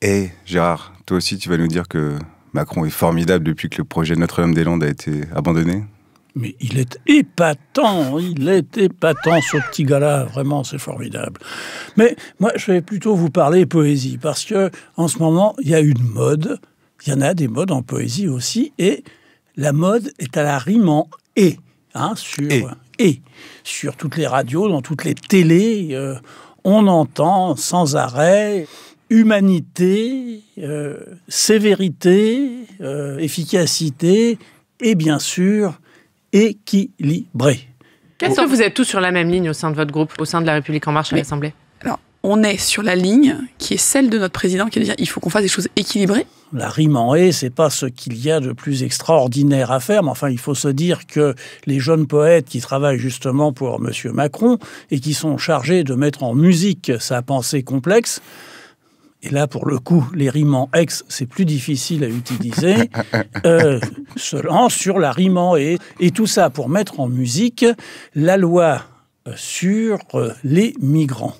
Et eh, Gérard, toi aussi, tu vas nous dire que Macron est formidable depuis que le projet Notre-Dame-des-Landes a été abandonné mais il est épatant, il est épatant ce petit gars-là, vraiment c'est formidable. Mais moi je vais plutôt vous parler poésie parce que en ce moment il y a une mode, il y en a des modes en poésie aussi et la mode est à la rime en et, hein, sur et. sur toutes les radios, dans toutes les télés, euh, on entend sans arrêt humanité, euh, sévérité, euh, efficacité et bien sûr équilibré. Est-ce que vous êtes tous sur la même ligne au sein de votre groupe, au sein de La République En Marche à l'Assemblée Alors, on est sur la ligne qui est celle de notre président qui est de dire il faut qu'on fasse des choses équilibrées. La rime en est, c'est pas ce qu'il y a de plus extraordinaire à faire, mais enfin il faut se dire que les jeunes poètes qui travaillent justement pour M. Macron et qui sont chargés de mettre en musique sa pensée complexe, et là, pour le coup, les rimes ex, c'est plus difficile à utiliser, euh, se lance sur la rime et. Et tout ça pour mettre en musique la loi euh, sur euh, les migrants.